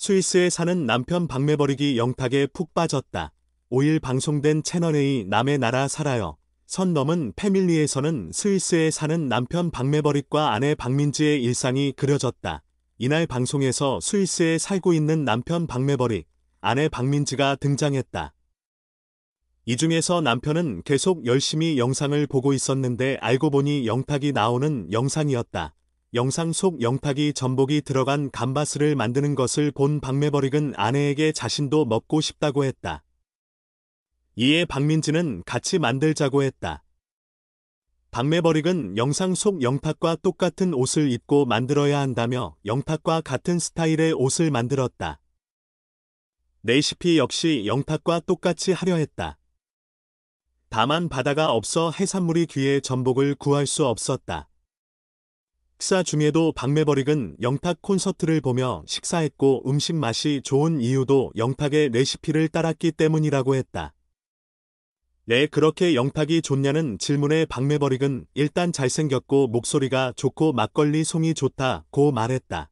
스위스에 사는 남편 박매버리기 영탁에 푹 빠졌다. 5일 방송된 채널의 남의 나라 살아요. 선 넘은 패밀리에서는 스위스에 사는 남편 박매버릭과 아내 박민지의 일상이 그려졌다. 이날 방송에서 스위스에 살고 있는 남편 박매버릭, 아내 박민지가 등장했다. 이 중에서 남편은 계속 열심히 영상을 보고 있었는데 알고 보니 영탁이 나오는 영상이었다. 영상 속 영탁이 전복이 들어간 감바스를 만드는 것을 본 박매버릭은 아내에게 자신도 먹고 싶다고 했다. 이에 박민지는 같이 만들자고 했다. 박매버릭은 영상 속 영탁과 똑같은 옷을 입고 만들어야 한다며 영탁과 같은 스타일의 옷을 만들었다. 레시피 역시 영탁과 똑같이 하려 했다. 다만 바다가 없어 해산물이 귀에 전복을 구할 수 없었다. 식사 중에도 박매버릭은 영탁 콘서트를 보며 식사했고 음식 맛이 좋은 이유도 영탁의 레시피를 따랐기 때문이라고 했다. 왜 네, 그렇게 영탁이 좋냐는 질문에 박매버릭은 일단 잘생겼고 목소리가 좋고 막걸리 송이 좋다 고 말했다.